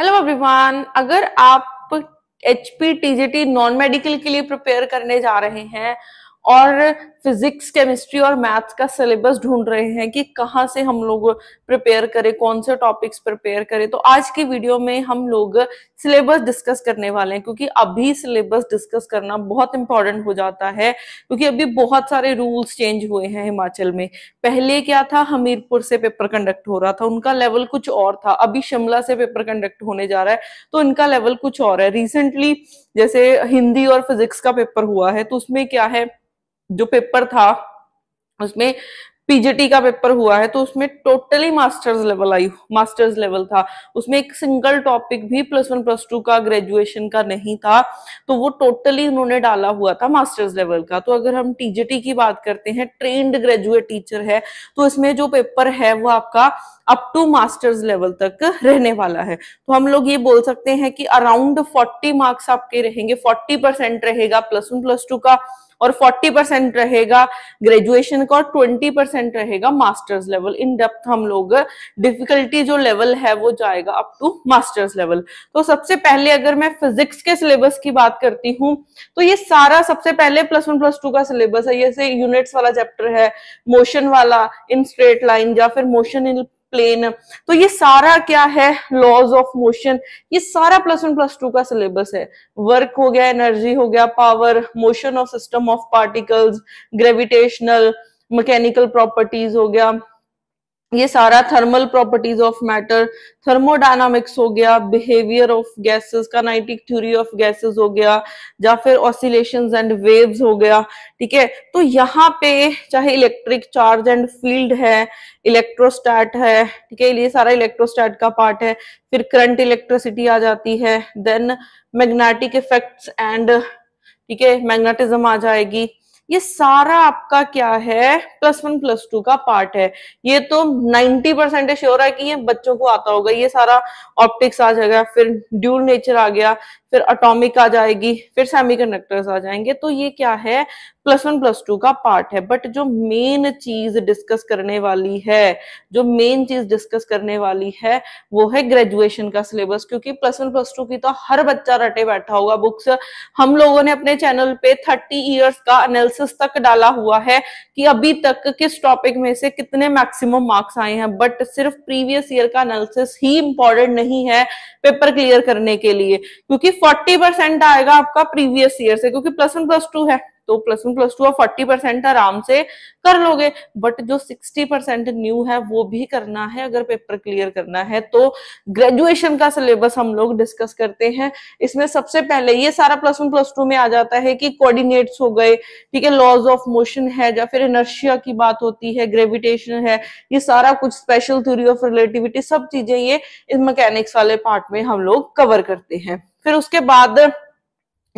Hello everyone अगर आप H P non medical के लिए प्रिपेयर करने जा रहे हैं और फिजिक्स केमिस्ट्री और मैथ का सिलेबस ढूंढ रहे हैं कि कहाँ से हम लोग प्रिपेयर करें कौन से टॉपिक्स प्रिपेयर करें तो आज की वीडियो में हम लोग सिलेबस डिस्कस करने वाले हैं क्योंकि अभी सिलेबस डिस्कस करना बहुत इंपॉर्टेंट हो जाता है क्योंकि अभी बहुत सारे रूल्स चेंज हुए हैं हिमाचल में पहले क्या था हमीरपुर से पेपर कंडक्ट हो रहा था उनका लेवल कुछ और था अभी शिमला से पेपर कंडक्ट होने जा रहा है तो इनका लेवल कुछ और है रिसेंटली जैसे हिंदी और फिजिक्स का पेपर हुआ है तो उसमें क्या है जो पेपर था उसमें पीजीटी का पेपर हुआ है तो उसमें टोटली मास्टर्स लेवल आई मास्टर्स लेवल था उसमें एक सिंगल टॉपिक भी प्लस वन प्लस टू का ग्रेजुएशन का नहीं था तो वो टोटली उन्होंने डाला हुआ था मास्टर्स लेवल का तो अगर हम टीजीटी की बात करते हैं ट्रेन्ड ग्रेजुएट टीचर है तो इसमें जो पेपर है वो आपका अप टू मास्टर्स लेवल तक रहने वाला है तो हम लोग ये बोल सकते हैं कि अराउंड फोर्टी मार्क्स आपके रहेंगे फोर्टी परसेंट रहेगा प्लस वन प्लस टू का और 40 परसेंट रहेगा ग्रेजुएशन का और 20 परसेंट रहेगा मास्टर्स लेवल इन डेप्थ हम लोग डिफिकल्टी जो लेवल है वो जाएगा अप टू मास्टर्स लेवल तो सबसे पहले अगर मैं फिजिक्स के सिलेबस की बात करती हूँ तो ये सारा सबसे पहले प्लस वन प्लस टू का सिलेबस है जैसे यूनिट्स वाला चैप्टर है मोशन वाला इन स्ट्रेट लाइन या फिर मोशन इन प्लेन तो ये सारा क्या है लॉज ऑफ मोशन ये सारा प्लस वन प्लस टू का सिलेबस है वर्क हो गया एनर्जी हो गया power motion of system of particles gravitational mechanical properties हो गया ये सारा thermal properties of matter thermodynamics हो गया behaviour of gases kinetic theory of gases हो गया या फिर ऑसिलेशन एंड वेव्स हो गया ठीक है तो यहाँ पे चाहे इलेक्ट्रिक चार्ज एंड फील्ड है इलेक्ट्रोस्टैट है ठीक है ये सारा इलेक्ट्रोस्टैट का पार्ट है फिर करंट इलेक्ट्रिसिटी आ जाती है देन मैग्नेटिक इफेक्ट्स एंड ठीक है मैग्नेटिज्म आ जाएगी ये सारा आपका क्या है प्लस वन प्लस टू का पार्ट है ये तो नाइनटी परसेंट श्योर है कि ये बच्चों को आता होगा ये सारा ऑप्टिक्स आ जाएगा फिर ड्यूल नेचर आ गया फिर अटोमिक आ जाएगी फिर सेमी आ जाएंगे तो ये क्या है प्लस वन प्लस टू का पार्ट है बट जो मेन चीज डिस्कस करने वाली है जो मेन चीज डिस्कस करने वाली है वो है ग्रेजुएशन का सिलेबस क्योंकि प्लस वन प्लस टू की तो हर बच्चा रटे बैठा होगा बुक्स हम लोगों ने अपने चैनल पे थर्टी ईयर्स का एनालिसिस तक डाला हुआ है कि अभी तक किस टॉपिक में से कितने मैक्सिमम मार्क्स आए हैं बट सिर्फ प्रीवियस ईयर का एनालिसिस ही इंपॉर्टेंट नहीं है पेपर क्लियर करने के लिए क्योंकि फोर्टी परसेंट आएगा आपका प्रीवियस ईयर से क्योंकि प्लस वन प्लस टू है तो प्लस वन प्लस टू और फोर्टी परसेंट आराम से कर लोगे बट जो सिक्सटी परसेंट न्यू है वो भी करना है अगर पेपर क्लियर करना है तो ग्रेजुएशन का सिलेबस हम लोग डिस्कस करते हैं इसमें सबसे पहले ये सारा प्लस वन प्लस टू में आ जाता है कि कोऑर्डिनेट्स हो गए ठीक है लॉज ऑफ मोशन है या फिर इनर्शिया की बात होती है ग्रेविटेशन है ये सारा कुछ स्पेशल थ्योरी ऑफ रिलेटिविटी सब चीजें ये इस मैकेनिक्स वाले पार्ट में हम लोग कवर करते हैं फिर उसके बाद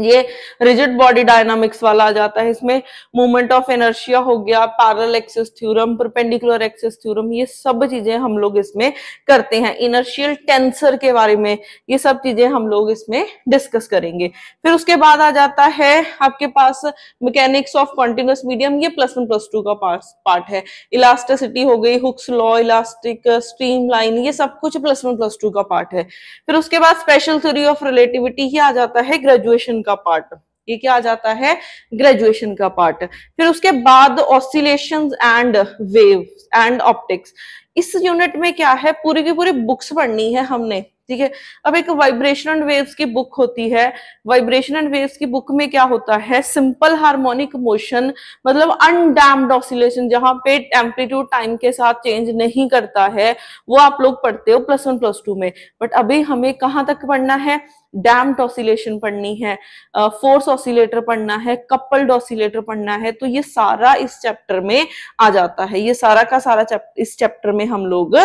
ये रिजिड बॉडी डायनामिक्स वाला आ जाता है इसमें मूवमेंट ऑफ एनर्शिया हो गया parallel axis theorem perpendicular axis theorem ये सब चीजें हम लोग इसमें करते हैं इनर्शियल टेंसर के बारे में ये सब चीजें हम लोग इसमें डिस्कस करेंगे फिर उसके बाद आ जाता है आपके पास मैकेनिक्स ऑफ कंटिन्यूस मीडियम ये प्लस वन प्लस टू का पार्ट है इलास्टिसिटी हो गई Hooke's law elastic stream line ये सब कुछ प्लस वन प्लस टू का पार्ट है फिर उसके बाद स्पेशल थ्योरी ऑफ रिलेटिविटी ही आ जाता है ग्रेजुएशन का का पार्ट ये क्या आ जाता है ग्रेजुएशन का पार्ट फिर उसके बाद oscillation and wave and optics इस यूनिट में क्या है पूरी की पूरी बुक्स पढ़नी है हमने ठीक है अब एक वाइब्रेशन एंड वेव्स की बुक होती है एंड वेव्स की बुक में क्या होता है सिंपल हार्मोनिक मोशन मतलब अनडैम्ड ऑसिलेशन जहां पे एम्पलीट्यूड टाइम के साथ चेंज नहीं करता है वो आप लोग पढ़ते हो प्लस वन प्लस टू में बट अभी हमें कहाँ तक पढ़ना है डैम्ड ऑसिलेशन पढ़नी है फोर्स uh, ऑसिलेटर पढ़ना है कपल्ड ऑसिलेटर पढ़ना है तो ये सारा इस चैप्टर में आ जाता है ये सारा का सारा चैप्टर इस चैप्टर में हम लोग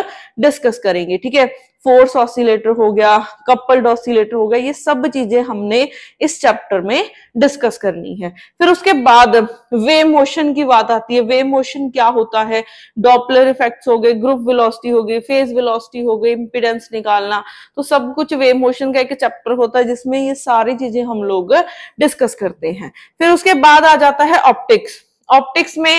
डिस्कस करेंगे ठीक है फोर्स ऑसिलेटर हो गया कपल्ड ऑसिलेटर हो गया ये सब चीजें हमने इस चैप्टर में डिस्कस करनी है फिर उसके बाद वे मोशन की बात आती है वे मोशन क्या होता है डॉपलर इफेक्ट्स हो गए ग्रुप वेलोसिटी हो गई फेज वेलोसिटी हो गई इंपिडेंस निकालना तो सब कुछ वे मोशन का एक चैप्टर होता है जिसमें ये सारी चीजें हम लोग डिस्कस करते हैं फिर उसके बाद आ जाता है ऑप्टिक्स ऑप्टिक्स में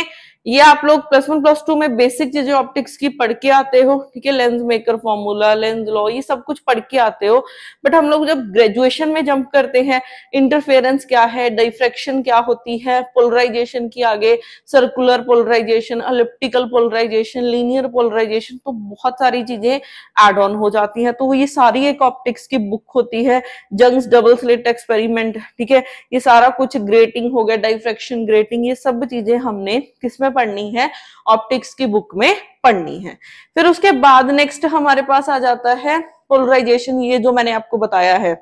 ये आप लोग प्लस वन प्लस टू में बेसिक चीजें ऑप्टिक्स की पढ़ के आते हो ठीक है lens maker formula lens law ये सब कुछ पढ़ के आते हो बट हम लोग जब ग्रेजुएशन में जंप करते हैं इंटरफेरेंस क्या है डिफ्रेक्शन क्या होती है पोलराइजेशन की आगे circular polarization elliptical polarization linear polarization तो बहुत सारी चीजें एड ऑन हो जाती है तो ये सारी एक ऑप्टिक्स की बुक होती है जंग्स डबल स्लिट एक्सपेरिमेंट ठीक है ये सारा कुछ ग्रेटिंग हो गया डाइफ्रेक्शन ग्रेटिंग ये सब चीजें हमने किसमें पढ़नी है ऑप्टिक्स की बुक में पढ़नी है फिर उसके बाद नेक्स्ट हमारे पास आ जाता है पोलराइजेशन ये जो मैंने आपको बताया है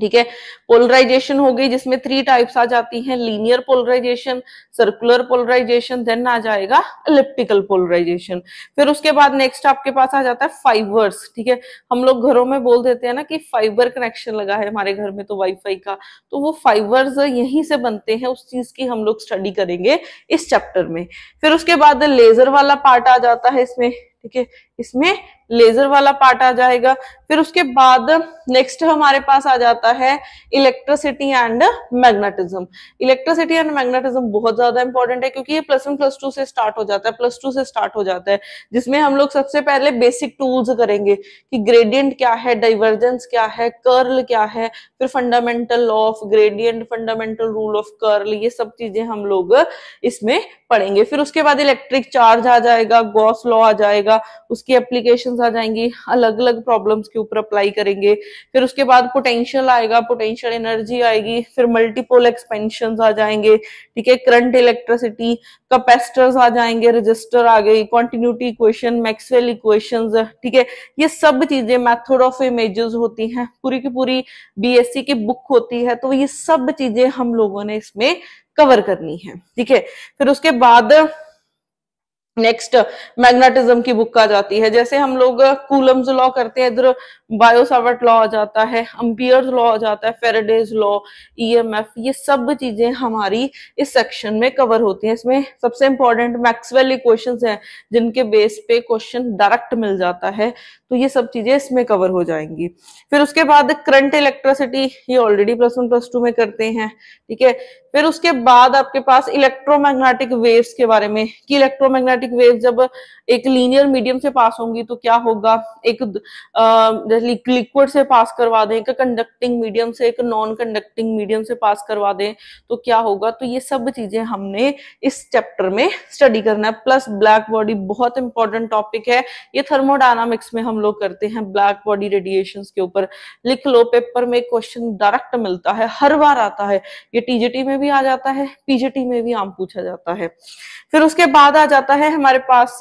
ठीक है पोलराइजेशन हो गई जिसमें थ्री टाइप्स आ जाती हैं linear polarization circular polarization then आ जाएगा इलिप्टिकल पोलराइजेशन फिर उसके बाद नेक्स्ट आपके पास आ जाता है फाइबर्स ठीक है हम लोग घरों में बोल देते हैं ना कि फाइबर कनेक्शन लगा है हमारे घर में तो वाईफाई का तो वो फाइबर्स यहीं से बनते हैं उस चीज की हम लोग स्टडी करेंगे इस चैप्टर में फिर उसके बाद लेजर वाला पार्ट आ जाता है इसमें ठीक है इसमें लेजर वाला पार्ट आ जाएगा फिर उसके बाद नेक्स्ट हमारे पास आ जाता है electricity and magnetism electricity and magnetism बहुत ज्यादा इंपॉर्टेंट है क्योंकि ये प्लस वन प्लस टू से स्टार्ट हो जाता है प्लस टू से स्टार्ट हो जाता है जिसमें हम लोग सबसे पहले बेसिक टूल्स करेंगे कि ग्रेडियंट क्या है डाइवर्जेंस क्या है कर्ल क्या है फिर fundamental law of gradient fundamental rule of curl ये सब चीजें हम लोग इसमें पढ़ेंगे फिर उसके बाद इलेक्ट्रिक चार्ज आ जाएगा गॉस लॉ आ जाएगा जाएगा उसकी एप्लीकेशन आ जाएंगी अलग अलग प्रॉब्लम के ऊपर अप्लाई करेंगे फिर उसके बाद पोटेंशियल आएगा पोटेंशियल एनर्जी आएगी फिर मल्टीपोल एक्सपेंशन आ जाएंगे ठीक है करंट इलेक्ट्रिसिटी कपेस्टर्स आ जाएंगे रजिस्टर आ गई क्वान्टिन्यूटी इक्वेशन मैक्सवेल इक्वेशन ठीक है ये सब चीजें मैथड ऑफ इमेजेस होती हैं पूरी की पूरी बीएससी की बुक होती है तो ये सब चीजें हम लोगों ने इसमें कवर करनी है ठीक है फिर उसके बाद नेक्स्ट मैग्नेटिज्म की बुक आ जाती है जैसे हम लोग कूलम्स uh, लॉ करते हैं इधर बायोसावर्ट लॉ आ जाता है अम्पियर लॉ आ जाता है फेरेडेज लॉ ईएमएफ ये सब चीजें हमारी इस सेक्शन में कवर होती हैं इसमें सबसे इंपॉर्टेंट मैक्सवेल इक्वेशन हैं जिनके बेस पे क्वेश्चन डायरेक्ट मिल जाता है तो ये सब चीजें इसमें कवर हो जाएंगी फिर उसके बाद करंट इलेक्ट्रिसिटी ये already plus one plus two में करते हैं ठीक है फिर उसके बाद आपके पास इलेक्ट्रोमैग्नेटिक वेव्स के बारे में कि इलेक्ट्रोमैग्नेटिक वेव जब एक लीनियर मीडियम से पास होंगी तो क्या होगा एक लिक्विड से पास करवा दें एक कंडक्टिंग मीडियम से एक नॉन कंडक्टिंग मीडियम से पास करवा दें तो क्या होगा तो ये सब चीजें हमने इस चैप्टर में स्टडी करना है प्लस ब्लैक बॉडी बहुत इंपॉर्टेंट टॉपिक है ये थर्मोडायनामिक्स में हम लोग करते हैं ब्लैक बॉडी रेडिएशन के ऊपर लिख लो पेपर में क्वेश्चन डायरेक्ट मिलता है हर बार आता है ये टीजीटी में में भी आ जाता है पीजीटी में भी आम पूछा जाता है फिर उसके बाद आ जाता है हमारे पास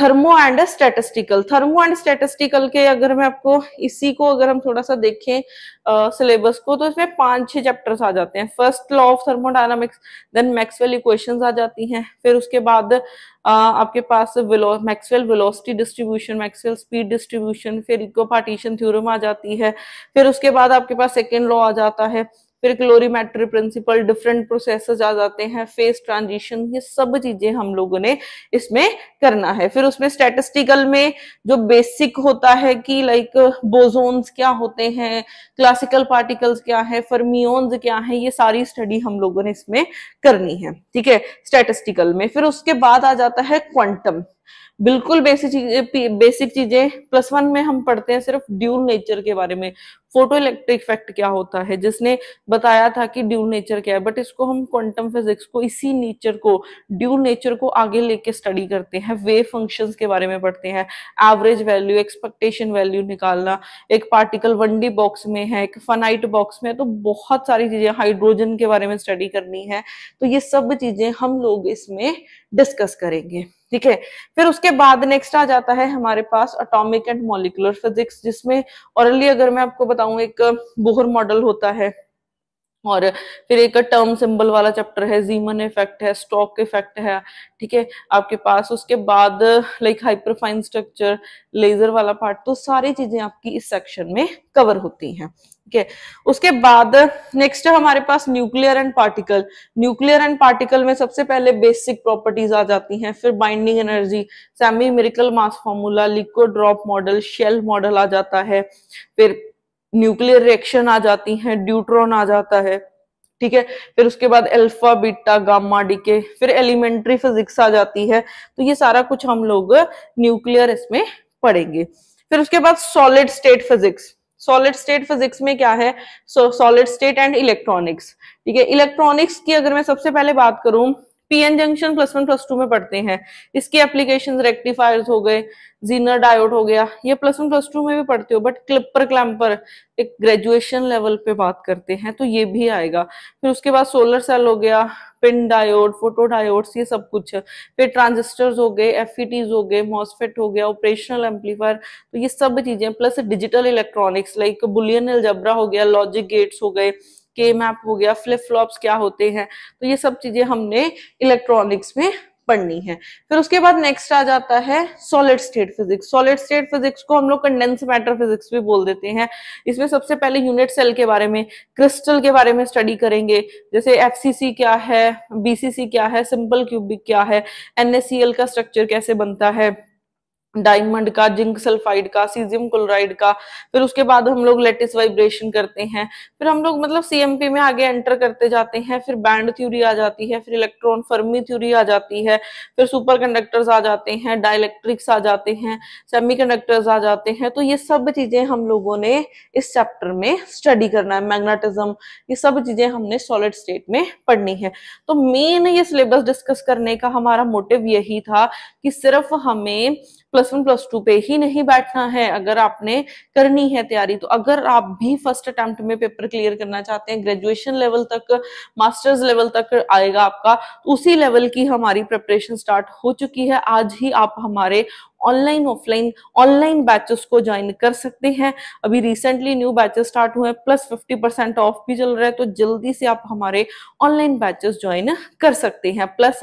thermo and statistical thermo and statistical के अगर मैं आपको इसी को अगर हम थोड़ा सा देखें सिलेबस को तो इसमें पांच छह चैप्टर्स आ जाते हैं first law of thermodynamics then Maxwell equations आ जाती हैं फिर उसके बाद uh, आपके पास Maxwell velocity distribution Maxwell speed distribution फिर इको पार्टीशन थ्योरम आ जाती है फिर उसके बाद आपके पास सेकेंड लॉ आ जाता है फिर क्लोरीमेट्री प्रिंसिपल डिफरेंट प्रोसेस आ जाते हैं फेस ट्रांजिशन ये सब चीजें हम लोगों ने इसमें करना है फिर उसमें स्टेटिस्टिकल में जो बेसिक होता है कि लाइक बोजोन्स क्या होते हैं क्लासिकल पार्टिकल्स क्या है फर्मियोन्स क्या है ये सारी स्टडी हम लोगों ने इसमें करनी है ठीक है स्टेटिस्टिकल में फिर उसके बाद आ जाता है क्वांटम बिल्कुल बेसिक चीजें बेसिक चीजें प्लस वन में हम पढ़ते हैं सिर्फ ड्यूल नेचर के बारे में फोटो इलेक्ट्रिक इफेक्ट क्या होता है जिसने बताया था कि ड्यू नेचर क्या है बट इसको हम क्वांटम फिजिक्स को इसी नेचर को ड्यू नेचर को आगे लेके स्टडी करते हैं वेव फंक्शंस के बारे में पढ़ते हैं एवरेज वैल्यू एक्सपेक्टेशन वैल्यू निकालना एक पार्टिकल वनडी बॉक्स में है एक फनाइट बॉक्स में तो बहुत सारी चीजें हाइड्रोजन के बारे में स्टडी करनी है तो ये सब चीजें हम लोग इसमें डिस्कस करेंगे ठीक है फिर उसके बाद नेक्स्ट आ जाता है हमारे पास अटोमिक एंड मोलिकुलर फिजिक्स जिसमें औरली अगर मैं आपको बता बताऊं एक बोहर मॉडल होता है और फिर एक टर्म सिंबल वाला चैप्टर है जीमन इफेक्ट है स्टॉक इफेक्ट है ठीक है आपके पास उसके बाद लाइक हाइपरफाइन स्ट्रक्चर लेजर वाला पार्ट तो सारी चीजें आपकी इस सेक्शन में कवर होती हैं ठीक है ठीके? उसके बाद नेक्स्ट हमारे पास nuclear and particle nuclear and particle में सबसे पहले बेसिक प्रॉपर्टीज आ जाती हैं फिर binding energy semi empirical mass formula liquid drop model shell model आ जाता है फिर न्यूक्लियर रिएक्शन आ जाती हैं ड्यूट्रॉन आ जाता है ठीक है फिर उसके बाद अल्फा बीटा गामा डीके फिर एलिमेंट्री फिजिक्स आ जाती है तो ये सारा कुछ हम लोग न्यूक्लियर इसमें पढ़ेंगे फिर उसके बाद solid state physics solid state physics में क्या है सॉलिड स्टेट एंड इलेक्ट्रॉनिक्स ठीक है इलेक्ट्रॉनिक्स की अगर मैं सबसे पहले बात करूं PN junction plus one plus two में पढ़ते हैं इसके एप्लीकेशन रेक्टिफायर्स हो गए जीनर डायोड हो गया ये प्लस वन प्लस टू में भी पढ़ते हो बट क्लिपर क्लैम्पर एक ग्रेजुएशन लेवल पे बात करते हैं तो ये भी आएगा फिर उसके बाद सोलर सेल हो गया पिन डायोड फोटो डायोड्स ये सब कुछ फिर ट्रांजिस्टर्स हो गए एफ e हो गए मॉसफेट हो गया ऑपरेशनल एम्पलीफायर तो ये सब चीजें plus digital electronics like Boolean algebra हो गया लॉजिक गेट्स हो गए के मैप हो गया फ्लिप फ्लॉप्स क्या होते हैं तो ये सब चीजें हमने इलेक्ट्रॉनिक्स में पढ़नी है फिर उसके बाद नेक्स्ट आ जाता है solid state physics solid state physics को हम लोग कंडेंस मैटर फिजिक्स भी बोल देते हैं इसमें सबसे पहले यूनिट सेल के बारे में क्रिस्टल के बारे में स्टडी करेंगे जैसे एफ क्या है बीसीसी क्या है सिंपल क्यूबिक क्या है एनएससीएल का स्ट्रक्चर कैसे बनता है डायमंड का जिंक सल्फाइड का सीजियम क्लोराइड का फिर उसके बाद हम लोग लेटेस्ट वाइब्रेशन करते हैं फिर हम लोग मतलब सीएमपी में आगे एंटर करते जाते हैं फिर बैंड थ्योरी आ जाती है फिर इलेक्ट्रॉन फर्मी थ्योरी आ जाती है फिर सुपर कंडक्टर्स आ जाते हैं डायलेक्ट्रिक्स आ जाते हैं सेमी कंडक्टर्स आ जाते हैं तो ये सब चीजें हम लोगों ने इस चैप्टर में स्टडी करना है मैग्नेटिज्म ये सब चीजें हमने सॉलिड स्टेट में पढ़नी है तो मेन ये सिलेबस डिस्कस करने का हमारा मोटिव यही था कि सिर्फ हमें प्लस वन प्लस टू पे ही नहीं बैठना है अगर आपने करनी है तैयारी तो अगर आप भी फर्स्ट अटेम्प्ट में पेपर क्लियर करना चाहते हैं ग्रेजुएशन लेवल तक मास्टर्स लेवल तक आएगा आपका तो उसी लेवल की हमारी प्रिपरेशन स्टार्ट हो चुकी है आज ही आप हमारे ऑनलाइन ऑफलाइन ऑनलाइन बैचेस को ज्वाइन कर सकते हैं अभी रिसेंटली न्यू बैचेस स्टार्ट हुए हैं प्लस फिफ्टी परसेंट ऑफ भी चल रहा है तो जल्दी से आप हमारे ऑनलाइन बैचेस ज्वाइन कर सकते हैं प्लस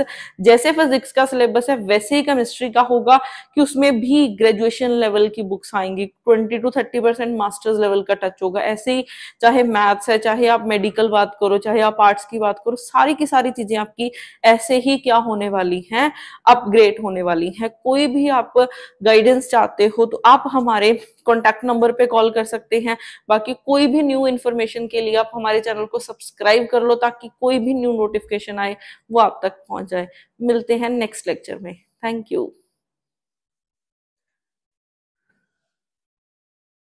जैसे फिजिक्स का सिलेबस है वैसे ही केमिस्ट्री का होगा कि उसमें भी ग्रेजुएशन लेवल की बुक्स आएंगी twenty two thirty percent masters level का टच होगा ऐसे ही चाहे मैथ्स है चाहे आप मेडिकल बात करो चाहे आप आर्ट्स की बात करो सारी की सारी चीजें आपकी ऐसे ही क्या होने वाली हैं अपग्रेड होने वाली हैं कोई भी आप गाइडेंस चाहते हो तो आप हमारे कॉन्टैक्ट नंबर पे कॉल कर सकते हैं बाकी कोई भी न्यू इन्फॉर्मेशन के लिए आप हमारे चैनल को सब्सक्राइब कर लो ताकि कोई भी न्यू नोटिफिकेशन आए वो आप तक पहुंच जाए मिलते हैं नेक्स्ट लेक्चर में थैंक यू